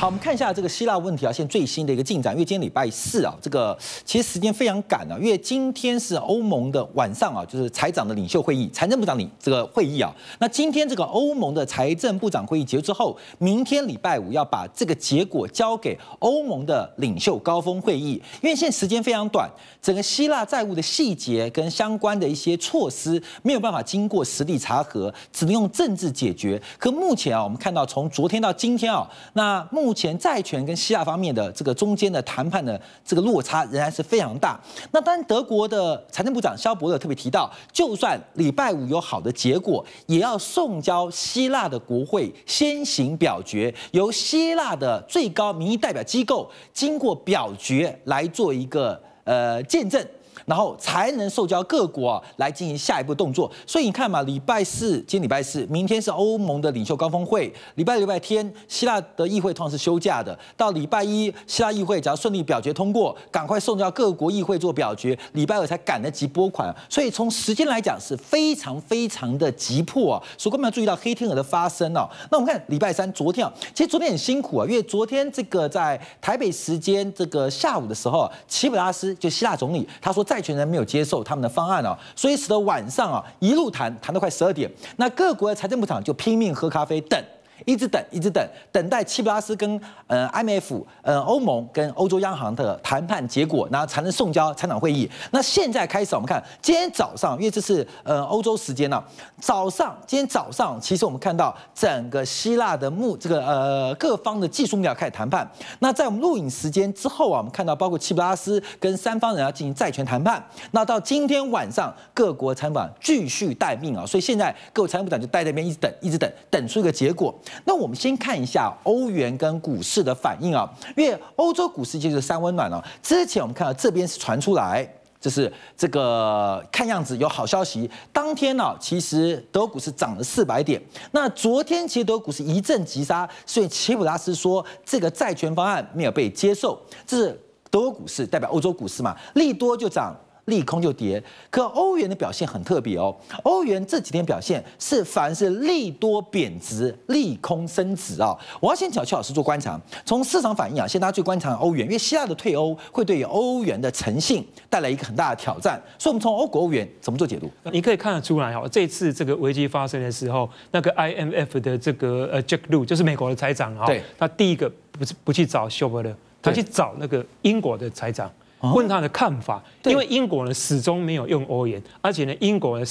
好，我们看一下这个希腊问题啊，现在最新的一个进展，因为今天礼拜四啊，这个其实时间非常赶啊，因为今天是欧盟的晚上啊，就是财长的领袖会议，财政部长领这个会议啊。那今天这个欧盟的财政部长会议结束之后，明天礼拜五要把这个结果交给欧盟的领袖高峰会议，因为现在时间非常短，整个希腊债务的细节跟相关的一些措施没有办法经过实地查核，只能用政治解决。可目前啊，我们看到从昨天到今天啊，那目目前债权跟希腊方面的这个中间的谈判的这个落差仍然是非常大。那当然，德国的财政部长肖伯勒特别提到，就算礼拜五有好的结果，也要送交希腊的国会先行表决，由希腊的最高民意代表机构经过表决来做一个呃见证。然后才能受交各国啊，来进行下一步动作。所以你看嘛，礼拜四、今天礼拜四，明天是欧盟的领袖高峰会。礼拜礼拜天，希腊的议会通常是休假的。到礼拜一，希腊议会只要顺利表决通过，赶快送交各国议会做表决。礼拜二才赶得及拨款。所以从时间来讲是非常非常的急迫啊。所以我们要注意到黑天鹅的发生啊。那我们看礼拜三，昨天啊，其实昨天很辛苦啊，因为昨天这个在台北时间这个下午的时候，齐普拉斯就希腊总理他说。债权人没有接受他们的方案啊，所以使得晚上啊一路谈谈到快十二点，那各国的财政部长就拼命喝咖啡等。一直等，一直等，等待基普拉斯跟呃 M F 呃欧盟跟欧洲央行的谈判结果，然后才能送交参长会议。那现在开始，我们看今天早上，因为这是呃欧洲时间呢，早上今天早上，其实我们看到整个希腊的目这个呃各方的技术面要开始谈判。那在我们录影时间之后啊，我们看到包括基普拉斯跟三方人要进行债权谈判。那到今天晚上，各国参访继续待命啊，所以现在各位参长就待那边一直等，一直等，等出一个结果。那我们先看一下欧元跟股市的反应啊，因为欧洲股市就是三温暖了。之前我们看到这边是传出来，就是这个看样子有好消息。当天呢，其实德股市涨了四百点。那昨天其实德股市一阵急杀，所以齐普拉斯说这个债权方案没有被接受。这是德国股市代表欧洲股市嘛，利多就涨。利空就跌，可欧元的表现很特别哦。欧元这几天表现是凡是利多贬值、利空升值啊。我要先请邱老师做观察，从市场反应啊，先大家去观察欧元，因为希腊的退欧会对欧元的诚信带来一个很大的挑战。所以我们从欧国元怎么做解读？你可以看得出来哦，这次这个危机发生的时候，那个 IMF 的这个呃 l o 鲁就是美国的财长啊，对，他第一个不是不去找修伯的。他去找那个英国的财长。问他的看法，因为英国呢始终没有用欧元，而且呢，英国呢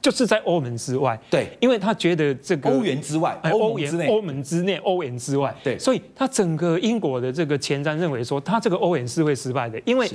就是在欧盟之外，对，因为他觉得这个欧元之外，欧元欧盟之内，欧元之外，对，所以他整个英国的这个前瞻认为说，他这个欧元是会失败的，因为。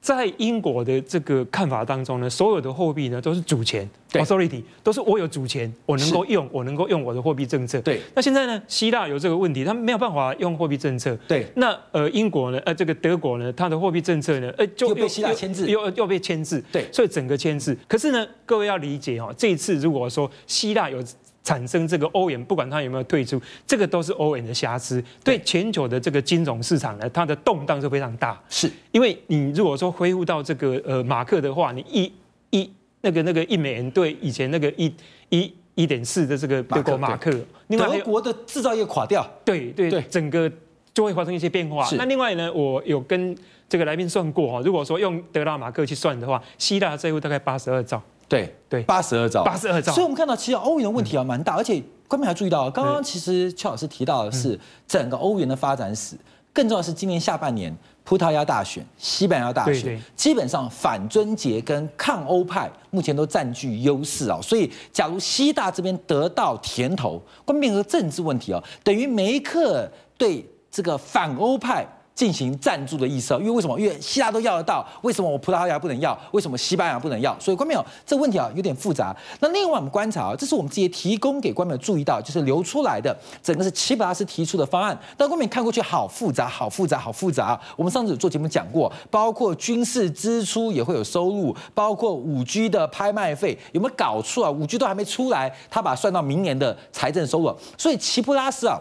在英国的这个看法当中呢，所有的货币呢都是主权，authority，都是我有主权，我能够用，我能够用我的货币政策。对。那现在呢，希腊有这个问题，他没有办法用货币政策。对。那呃，英国呢，呃，这个德国呢，它的货币政策呢，呃，就被希腊牵制，又又被牵制。对。所以整个牵制。可是呢，各位要理解哦，这一次如果说希腊有产生这个欧元，不管它有没有退出，这个都是欧元的瑕疵。对全球的这个金融市场呢，它的动荡是非常大。是因为你如果说恢复到这个呃马克的话，你一一那个那个一美元对以前那个一一一点四的这个德国马克，德国的制造业垮掉，对对对，整个就会发生一些变化。那另外呢，我有跟这个来宾算过，如果说用德拉马克去算的话，希腊债务大概八十二兆。对对，八十二兆，八十二兆。所以，我们看到其实欧元的问题啊蛮大，而且关明还注意到，刚刚其实邱老师提到的是整个欧元的发展史，更重要的是今年下半年葡萄牙大选、西班牙大选，基本上反尊节跟抗欧派目前都占据优势啊。所以，假如西大这边得到甜头，关明和政治问题啊，等于梅克对这个反欧派。进行赞助的意思，因为为什么？因为希腊都要得到，为什么我葡萄牙不能要？为什么西班牙不能要？所以朋友，这问题啊有点复杂。那另外我们观察啊，这是我们直接提供给官民注意到，就是流出来的整个是齐普拉斯提出的方案。但官民看过去好复杂，好复杂，好复杂。我们上次有做节目讲过，包括军事支出也会有收入，包括五 G 的拍卖费有没有搞错啊？五 G 都还没出来，他把算到明年的财政收入。所以齐普拉斯啊，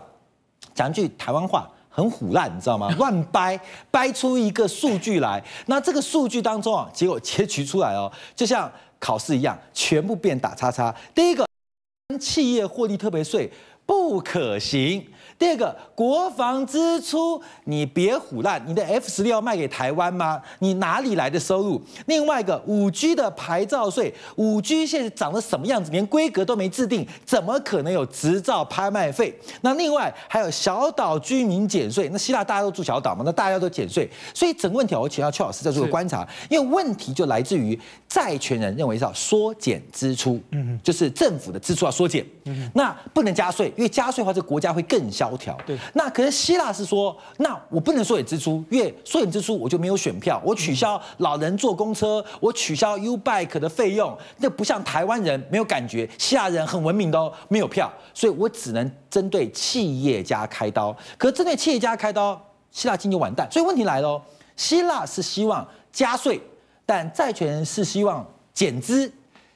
讲一句台湾话。很虎烂，你知道吗？乱掰掰出一个数据来，那这个数据当中啊，结果截取出来哦，就像考试一样，全部变打叉叉。第一个，企业获利特别税不可行。第二个国防支出，你别胡乱。你的 F 十六要卖给台湾吗？你哪里来的收入？另外一个五 G 的牌照税，五 G 现在长得什么样子？连规格都没制定，怎么可能有执照拍卖费？那另外还有小岛居民减税。那希腊大家都住小岛嘛，那大家都减税，所以整个问题我请到邱老师再做个观察，因为问题就来自于债权人认为是要缩减支出，嗯，就是政府的支出要缩减，嗯，那不能加税，因为加税的话，这个国家会更消。萧条，对，那可是希腊是说，那我不能缩减支出，因为缩减支出我就没有选票，我取消老人坐公车，我取消 U bike 的费用，那不像台湾人没有感觉，希腊人很文明的哦，没有票，所以我只能针对企业家开刀，可针对企业家开刀，希腊经济完蛋，所以问题来了希腊是希望加税，但债权人是希望减资，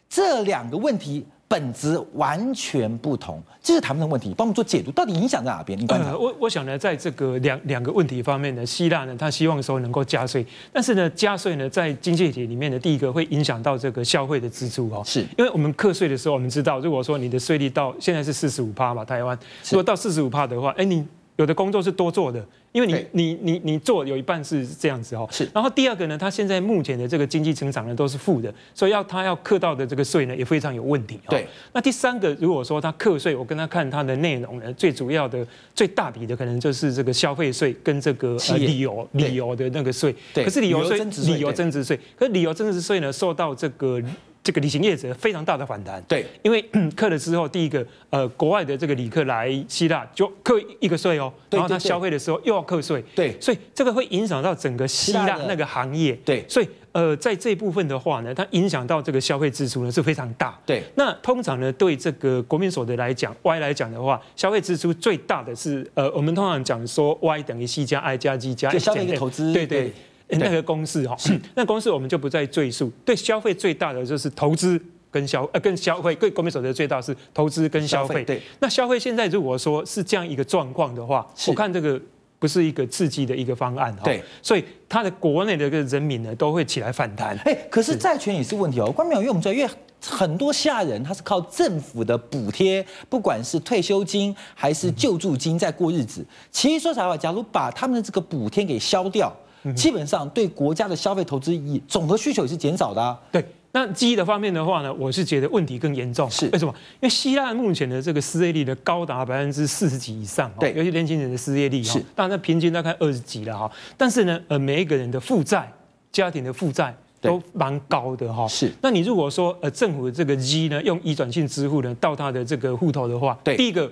这两个问题。本质完全不同，这是他们的问题，帮我们做解读，到底影响在哪边？你观察，我我想呢，在这个两两个问题方面呢，希腊呢，他希望说能够加税，但是呢，加税呢，在经济体里面的第一个会影响到这个消费的支出哦，是因为我们课税的时候，我们知道，如果说你的税率到现在是四十五帕嘛，台湾，如果到四十五帕的话，哎你。有的工作是多做的，因为你你你你做有一半是这样子哦。是。然后第二个呢，他现在目前的这个经济成长呢都是负的，所以要他要克到的这个税呢也非常有问题对。那第三个，如果说他课税，我跟他看他的内容呢，最主要的、最大笔的可能就是这个消费税跟这个旅游旅游的那个税。对。可是旅游税、旅游增值税，可是旅游增值税呢受到这个。这个旅行者非常大的反弹，对，因为克了之后，第一个，呃，国外的这个旅客来希腊就扣一个税哦，然后他消费的时候又要扣税，对，所以这个会影响到整个希腊那个行业，对，所以呃，在这一部分的话呢，它影响到这个消费支出呢是非常大，对。那通常呢，对这个国民所得来讲，Y 来讲的话，消费支出最大的是呃，我们通常讲说 Y 等于 C 加 I 加 G 加一加，投资，对对。那个公式哈，那公式我们就不再赘述。对消费最大的就是投资跟消呃跟消费，对国民所得最大是投资跟消费。对，那消费现在如果说是这样一个状况的话，我看这个不是一个刺激的一个方案哈。对，所以它的国内的个人民呢都会起来反弹。哎，可是债权也是问题哦。官我有知道，因为很多下人他是靠政府的补贴，不管是退休金还是救助金在过日子。其实说实在话，假如把他们的这个补贴给消掉。基本上对国家的消费投资也总和需求也是减少的。对，那 G 的方面的话呢，我是觉得问题更严重。是为什么？因为希腊目前的这个失业率的高达百分之四十几以上，对，尤其年轻人的失业率是，大概平均大概二十几了哈。但是呢，呃，每一个人的负债，家庭的负债都蛮高的哈。是。那你如果说呃政府的这个 G 呢，用移转性支付呢到他的这个户头的话，对，第一个，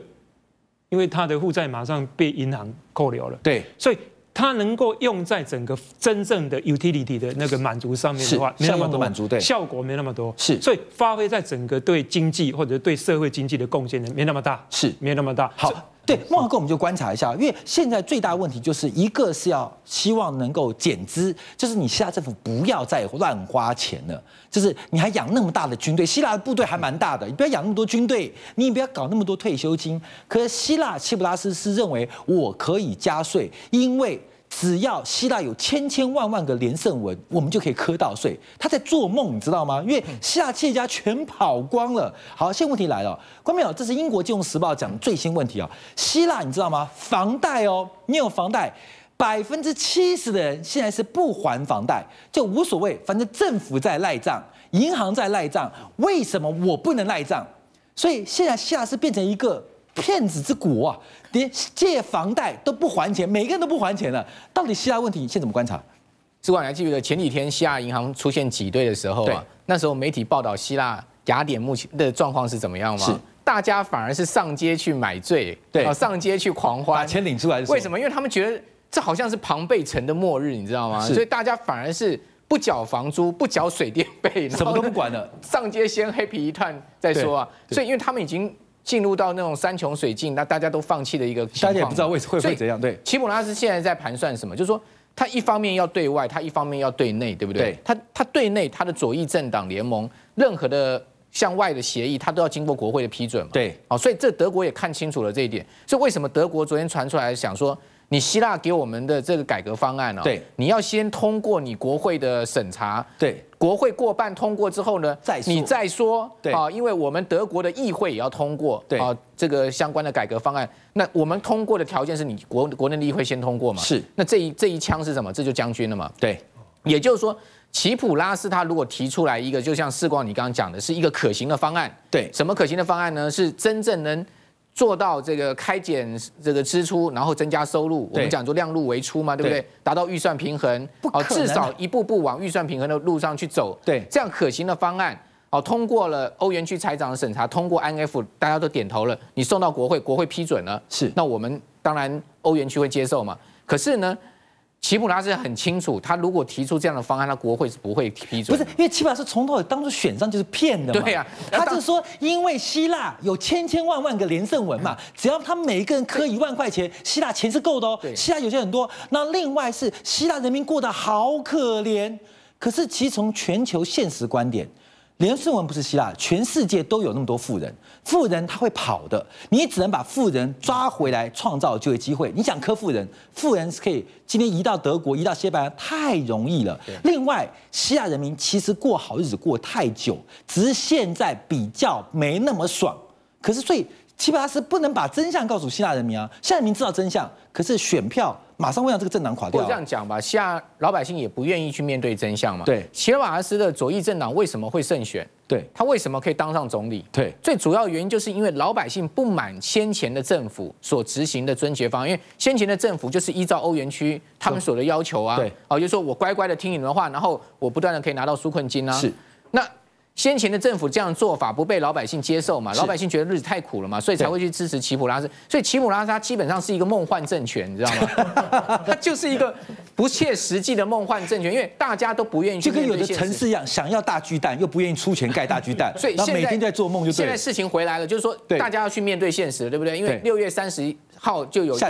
因为他的负债马上被银行扣留了，对，所以。它能够用在整个真正的 utility 的那个满足上面的话，没有那么多满足，对，效果没那么多，是，所以发挥在整个对经济或者对社会经济的贡献呢，没那么大，是，没那么大。好，对，莫合哥，我们就观察一下，因为现在最大的问题就是一个是要希望能够减资，就是你希腊政府不要再乱花钱了，就是你还养那么大的军队，希腊的部队还蛮大的，你不要养那么多军队，你也不要搞那么多退休金。可是希腊、希普拉斯是认为我可以加税，因为。只要希腊有千千万万个连胜文，我们就可以磕到税。他在做梦，你知道吗？因为希腊企业家全跑光了。好，现在问题来了，关到没这是英国金融时报讲最新问题啊。希腊，你知道吗？房贷哦，你有房贷，百分之七十的人现在是不还房贷，就无所谓，反正政府在赖账，银行在赖账，为什么我不能赖账？所以现在希腊是变成一个。骗子之国啊，连借房贷都不还钱，每个人都不还钱了。到底希腊问题，你现在怎么观察？主管，你还记得前几天希腊银行出现挤兑的时候吗？那时候媒体报道希腊雅典目前的状况是怎么样吗？是，大家反而是上街去买醉，对，上街去狂欢，把钱领出来。为什么？因为他们觉得这好像是庞贝城的末日，你知道吗？所以大家反而是不缴房租、不缴水电费，什么都不管了，上街先 happy 一探再说啊。所以，因为他们已经。进入到那种山穷水尽，那大家都放弃的一个，大家也不知道会会怎样。对，齐普拉斯现在在盘算什么？就是说，他一方面要对外，他一方面要对内，对不对？他他对内他的左翼政党联盟，任何的向外的协议，他都要经过国会的批准。对，哦，所以这德国也看清楚了这一点。所以为什么德国昨天传出来想说？你希腊给我们的这个改革方案哦，对，你要先通过你国会的审查，对，国会过半通过之后呢，再你再说，对啊，因为我们德国的议会也要通过，对啊，这个相关的改革方案，那我们通过的条件是你国国内的议会先通过嘛，是，那这一这一枪是什么？这就将军了嘛，对，也就是说，齐普拉斯他如果提出来一个，就像世光你刚刚讲的是一个可行的方案，对，什么可行的方案呢？是真正能。做到这个开减这个支出，然后增加收入，我们讲做量入为出嘛，对不对？达到预算平衡，哦，至少一步步往预算平衡的路上去走。对，这样可行的方案，哦，通过了欧元区财长的审查，通过 NF，大家都点头了，你送到国会，国会批准了，是，那我们当然欧元区会接受嘛。可是呢？齐普拉斯很清楚，他如果提出这样的方案，那国会是不会批准。不是，因为齐普拉斯从头到当初选上就是骗的嘛。对呀，他就说，因为希腊有千千万万个连胜文嘛，只要他每一个人磕一万块钱，希腊钱是够的哦。希腊有钱很多。那另外是希腊人民过得好可怜，可是其从全球现实观点。连斯文不是希腊，全世界都有那么多富人，富人他会跑的，你只能把富人抓回来，创造就业机会。你想科富人，富人是可以今天移到德国，移到西班牙，太容易了。另外，希腊人民其实过好日子过太久，只是现在比较没那么爽。可是，所以基普拉斯不能把真相告诉希腊人民啊！希腊人民知道真相，可是选票。马上会让这个政党垮掉。我过这样讲吧，下老百姓也不愿意去面对真相嘛。对，齐拉瓦斯的左翼政党为什么会胜选？对，他为什么可以当上总理？对，最主要原因就是因为老百姓不满先前的政府所执行的尊节方案，因为先前的政府就是依照欧元区他们所的要求啊，对，哦，就说我乖乖的听你们话，然后我不断的可以拿到纾困金啊。是，那。先前的政府这样做法不被老百姓接受嘛？老百姓觉得日子太苦了嘛，所以才会去支持齐普拉斯。所以齐普拉斯他基本上是一个梦幻政权，你知道吗？他就是一个不切实际的梦幻政权，因为大家都不愿意去就跟有的城市一样，想要大巨蛋又不愿意出钱盖大巨蛋，所 每天在做梦。现在事情回来了，就是说大家要去面对现实对不对？因为六月三十一。号就有一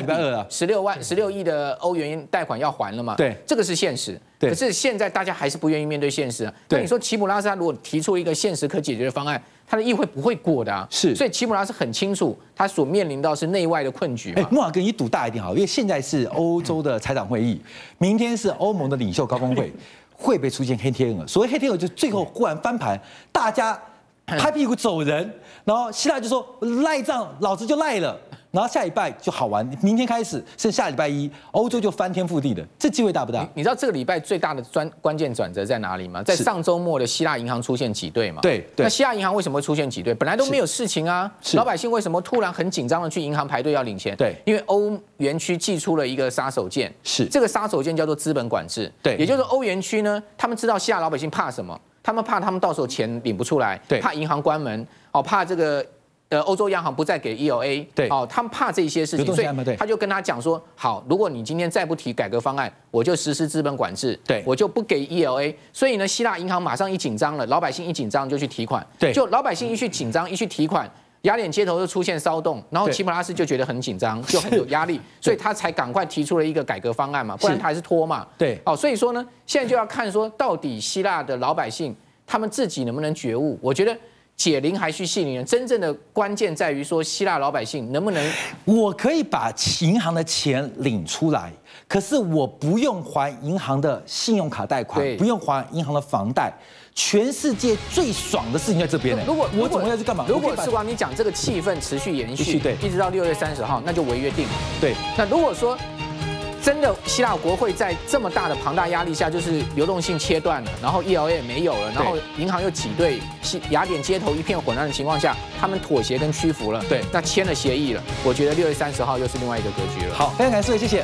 十六万十六亿的欧元贷款要还了嘛？对，这个是现实。对，可是现在大家还是不愿意面对现实啊。对，你说齐普拉斯他如果提出一个现实可解决的方案，他的议会不会过的啊。是，所以齐普拉斯很清楚他所面临到是内外的困局。哎，莫瓦哥，你赌大一点好，因为现在是欧洲的财长会议，明天是欧盟的领袖高峰会，会不会出现黑天鹅？所谓黑天鹅，就最后忽然翻盘，大家拍屁股走人，然后希腊就说赖账，老子就赖了。然后下礼拜就好玩，明天开始是下礼拜一，欧洲就翻天覆地的，这机会大不大？你知道这个礼拜最大的专关键转折在哪里吗？在上周末的希腊银行出现挤兑嘛？对。那希腊银行为什么会出现挤兑？本来都没有事情啊，老百姓为什么突然很紧张的去银行排队要领钱？对，因为欧元区寄出了一个杀手锏，是这个杀手锏叫做资本管制，对，也就是欧元区呢，他们知道希腊老百姓怕什么？他们怕他们到时候钱领不出来，对，怕银行关门，哦，怕这个。呃，欧洲央行不再给 ELA，对，哦，他怕这些事情，所以他就跟他讲说，好，如果你今天再不提改革方案，我就实施资本管制，对，我就不给 ELA。所以呢，希腊银行马上一紧张了，老百姓一紧张就去提款，对，就老百姓一去紧张一去提款，雅典街头就出现骚动，然后齐普拉斯就觉得很紧张，就很有压力，所以他才赶快提出了一个改革方案嘛，不然他还是拖嘛，对，哦，所以说呢，现在就要看说到底希腊的老百姓他们自己能不能觉悟，我觉得。解铃还须系铃人，真正的关键在于说希腊老百姓能不能？我可以把银行的钱领出来，可是我不用还银行的信用卡贷款，不用还银行的房贷。全世界最爽的事情在这边。如果我怎么要去干嘛？如果是光你讲这个气氛持续延续，对，一直到六月三十号，那就违约定了。对，那如果说。真的，希腊国会在这么大的庞大压力下，就是流动性切断了，然后 E L A 没有了，然后银行又挤兑，西雅典街头一片混乱的情况下，他们妥协跟屈服了。对，那签了协议了。我觉得六月三十号又是另外一个格局了。好，非常感谢，谢谢。